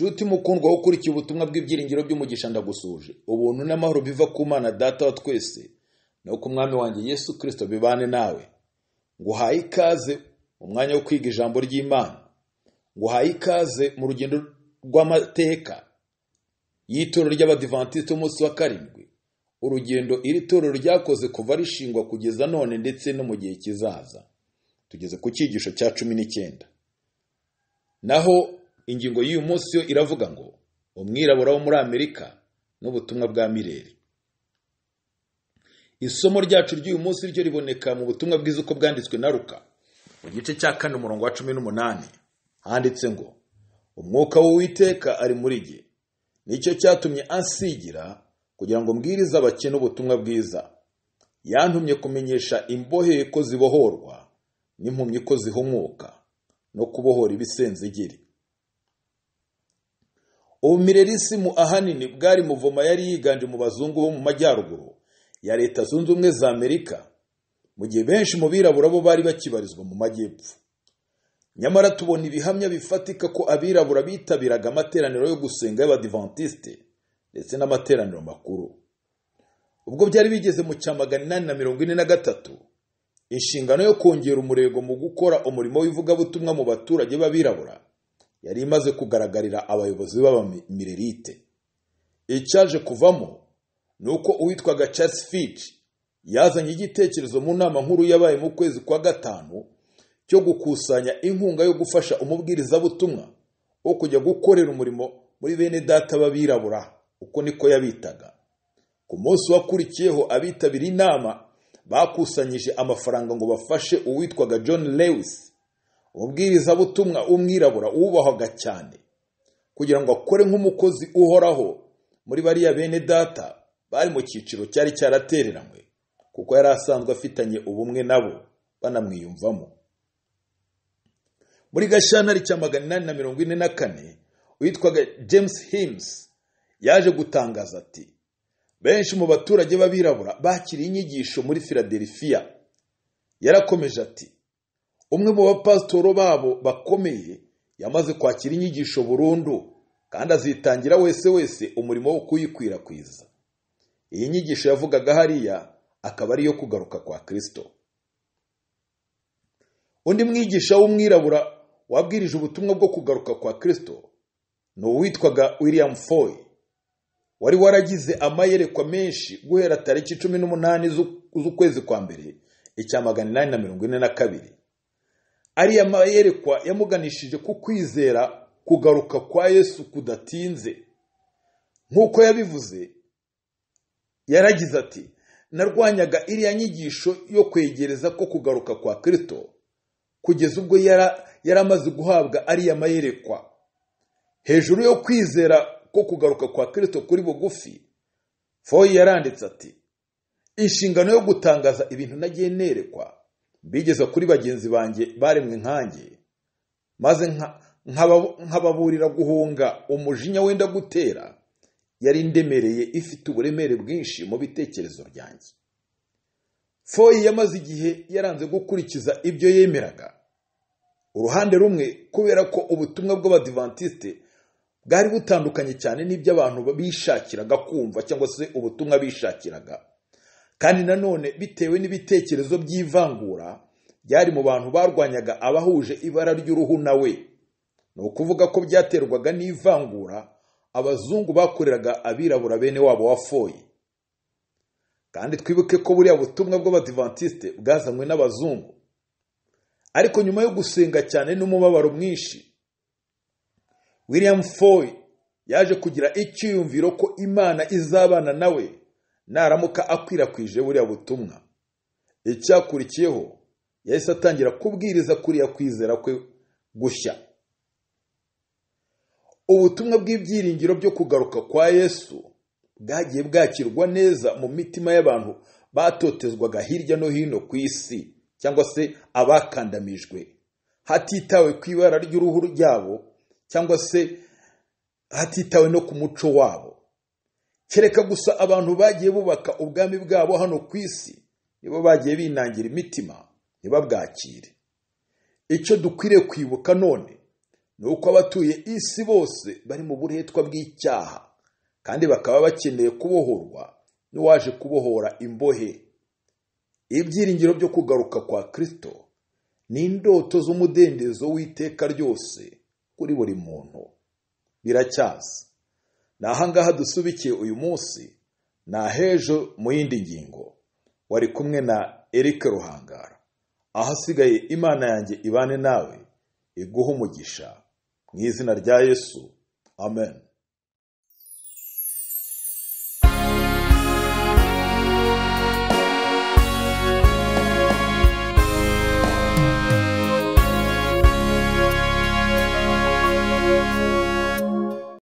nshuti mukundwa wo ukurikiye ubutumwa bw'ibyiringiro by'umugisha ndagusuje ubuntu n'amahoro biva ku mana data wa twese no ku mwami wanjye yesu kirisito bibane nawe nguhaye ikaze umwanya wo kwiga ijambo ry'imana nguhaye ikaze mu rugendo rw'amateka y'itorero ry'abadivantisite umunsi wa karindwi urugendo iri torero ryakoze kuva rishingwa kugeza none ndetse no mu gihe kizaza tugeze ku cyigisho cya cumi n'icyenda naho ingingo y'uyu munsi yo iravuga ngo umwirabura wo muri amerika n'ubutumwa bwa mirere isomo ryacu ry'uyu munsi ryo riboneka mu butumwa bwiza uko bwanditswe na ruka mu gice cya kane umurongo wa cumi n'umunani handitse ngo umwuka w'uwiteka ari muri jye nicyo cyatumye ansigira kugira ngo mbwirize abakene ubutumwa bwiza yantumye kumenyesha imbohe ko zibohorwa n'impumyi ko zihumuka no kubohora ibisenzegeri ubumirerisimu ahanini bwari muvoma yari yiganje mu bazungu bo mu majyaruguru ya leta zunze ubumwe za amerika mu gihe benshi mu birabura bo bari bakibarizwa mu majyepfo nyamara tubona ibihamya bifatika ko abirabura bitabiraga amateraniro yo gusenga y'abadivantisite ndetse n'amateraniro makuru ubwo byari bigeze mu cya magana inani na mirongo ine na gatatu inshingano yo kongera umurego mu gukora umurimo w'ivugabutumwa mu baturage b'abirabura yari imaze kugaragarira abayobozi b'abamiririte icyaje kuvamo ni uko uwitwaga Charles Fitch yazanye igitekerezo mu nama nkuru yabaye mu kwezi kwa gatanu cyo gukusanya inkunga yo gufasha umubwirizabutumwa wo kujya gukorera umurimo muri bene data b'abirabura uko niko yabitaga ku munsi wakurikiyeho abitabiriye inama bakusanyije amafaranga ngo bafashe uwitwaga John Lewis ububwirizabutumwa umwirabura wubahwaga cyane kugira ngo akore nk'umukozi uhoraho muri bariya bene data bari mu cyiciro cyari cyaratereranywe kuko yari asanzwe afitanye ubumwe nabo banamwiyumvamo muri gashyantare cya magana inani na mirongo ine na kane witwaga james hims yaje gutangaza ati benshi mu baturage b'abirabura bakiriye inyigisho muri filadelifiya yarakomeje ati umwe mu bapasitoro babo bakomeye yamaze kwakira inyigisho burundu kandi azitangira wese wese umurimo wo kuyikwirakwiza iyi nyigisho yavugaga hariya akaba ari iyo kugaruka kwa kirisito undi mwigisha w'umwirabura wabwirije ubutumwa bwo kugaruka kwa kirisito ni uwitwaga william foy wari waragize amayerekwa menshi guhera tariki cumi n'umunani z'ukwezi kwa mbere icya magana inani na mirongo ine na kabiri ariyo yerekwa yamuganishije ku kwizera kugaruka kwa yesu kudatinze nk'uko yabivuze yaragize ati narwanyaga iriya nyigisho yo kwegereza ko kugaruka kwa kirito kugeza ubwo yari amaze guhabwa ariya mayerekwa hejuru yo kwizera ko kugaruka kwa kirito kuri bugufi foyi yaranditse ati inshingano yo gutangaza ibintu nagiye nerekwa bigeze kuri bagenzi banjye baremwe nkanjye maze nkababurira guhunga umujinya wenda gutera yari indemereye ifite uburemere bwinshi mu bitekerezo byanjye foyi yamaze igihe yaranze gukurikiza ibyo yemeraga uruhande rumwe kubera ko ubutumwa bw'abadivantisite bwari butandukanye cyane n'ibyo abantu bishakiraga kumva cyangwa se ubutumwa bishakiraga kandi nanone bitewe n'ibitekerezo by'ivangura byari mu bantu barwanyaga abahuje ibara ry'uruhu na we ni ukuvuga ko byaterwaga n'ivangura abazungu bakoreraga abirabura bene wabo wa wafoye kandi twibuke ko buriya butumwa bw'abadivantisite bwazanywe n'abazungu ariko nyuma yo gusenga cyane n'umubabaro mwinshi william foy yaje kugira icyiyumviro ko imana izabana nawe naramuka akwirakwije buriya butumwa icyakurikiyeho yahise atangira kubwiriza kuriya kwizera kwe gushya ubutumwa bw'ibyiringiro byo kugaruka kwa yesu bwagiye bwakirwa neza mu mitima y'abantu batotezwaga hirya no hino ku isi cyangwa se abakandamijwe hatitawe ku ibara ry'uruhu ryabo cyangwa se hatitawe no ku muco wabo kereka gusa abantu bagiye bubaka ubwami bwabo hano ku isi nibo bagiye binangira imitima ntibabwakire icyo dukwiriye kwibuka none ni uko abatuye isi bose bari mu buretwa bw'icyaha kandi bakaba bakeneye kubohorwa n'uwaje kubohora imbohe ibyiringiro byo kugaruka kwa kirisito ni indoto z'umudendezo w'iteka ryose kuri buri muntu biracyaza ni ahangaha dusubikiye uyu munsi ni ahejo mu yindi ngingo wari kumwe na Eric ruhangara ahasigaye imana yanjye ibane nawe iguha umugisha mu izina rya yesu amen